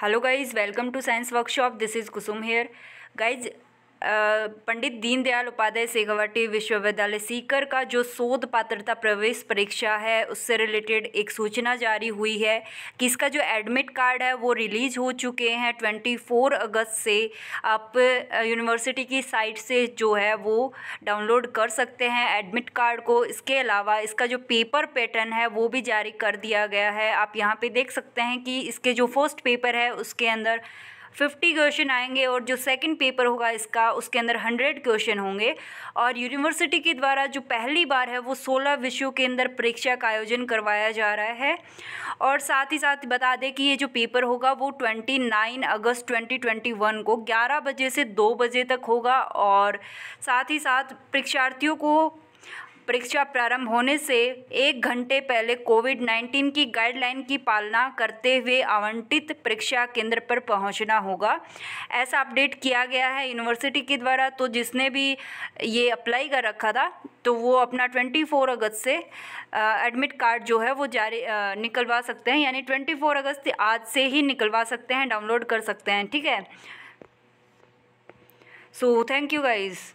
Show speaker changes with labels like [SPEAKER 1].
[SPEAKER 1] hello guys welcome to science workshop this is kusum here guys पंडित दीनदयाल उपाध्याय सेखावटी विश्वविद्यालय सीकर का जो शोध पात्रता प्रवेश परीक्षा है उससे रिलेटेड एक सूचना जारी हुई है कि इसका जो एडमिट कार्ड है वो रिलीज हो चुके हैं 24 अगस्त से आप यूनिवर्सिटी की साइट से जो है वो डाउनलोड कर सकते हैं एडमिट कार्ड को इसके अलावा इसका जो पेपर पैटर्न है वो भी जारी कर दिया गया है आप यहाँ पर देख सकते हैं कि इसके जो फर्स्ट पेपर है उसके अंदर फिफ्टी क्वेश्चन आएंगे और जो सेकेंड पेपर होगा इसका उसके अंदर हंड्रेड क्वेश्चन होंगे और यूनिवर्सिटी के द्वारा जो पहली बार है वो सोलह विषयों के अंदर परीक्षा का आयोजन करवाया जा रहा है और साथ ही साथ बता दें कि ये जो पेपर होगा वो ट्वेंटी नाइन अगस्त ट्वेंटी ट्वेंटी वन को ग्यारह बजे से दो बजे तक होगा और साथ ही साथ परीक्षार्थियों को परीक्षा प्रारंभ होने से एक घंटे पहले कोविड 19 की गाइडलाइन की पालना करते हुए आवंटित परीक्षा केंद्र पर पहुंचना होगा ऐसा अपडेट किया गया है यूनिवर्सिटी के द्वारा तो जिसने भी ये अप्लाई कर रखा था तो वो अपना 24 अगस्त से एडमिट कार्ड जो है वो जारी निकलवा सकते हैं यानी 24 अगस्त आज से ही निकलवा सकते हैं डाउनलोड कर सकते हैं ठीक है सो थैंक यू गाइज़